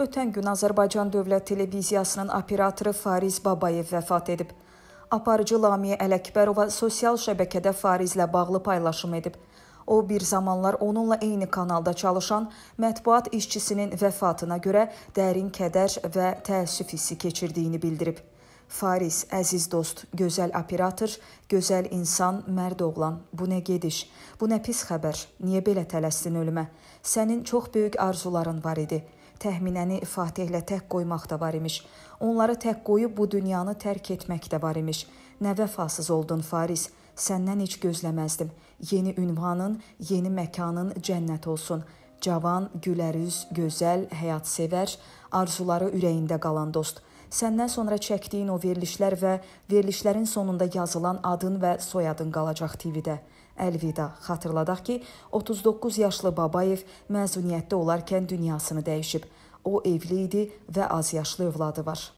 Ötən gün Azərbaycan Dövlət Televiziyasının operatoru Fariz Babayev vəfat edib. Aparıcı Lamiyə Ələkbərova sosial şəbəkədə Farizlə bağlı paylaşım edib. O bir zamanlar onunla eyni kanalda çalışan mətbuat işçisinin vəfatına görə dərin kədər və təəssüf hissi keçirdiyini bildirib. Fariz, əziz dost, gözəl operator, gözəl insan, mərd oğlan. Bu nə gediş, bu nə pis xəbər. Niyə belə tələsdin ölümə? Sənin çox böyük arzuların var idi. Təhminəni Fateh ilə tək qoymaq da var imiş. Onları tək qoyub bu dünyanı tərk etmək də var imiş. Nə vəfasız oldun Faris. Səndən heç gözləməzdim. Yeni ünvanın, yeni məkanın cənnət olsun. Cavan, gülərüz, gözəl, həyatsevər, arzuları ürəyində qalan dost.'' Səndən sonra çəkdiyin o verilişlər və verilişlərin sonunda yazılan adın və soyadın qalacaq TV-də. Əlvida. Xatırladaq ki, 39 yaşlı Babayev məzuniyyətdə olarkən dünyasını dəyişib. O evli idi və az yaşlı övladı var.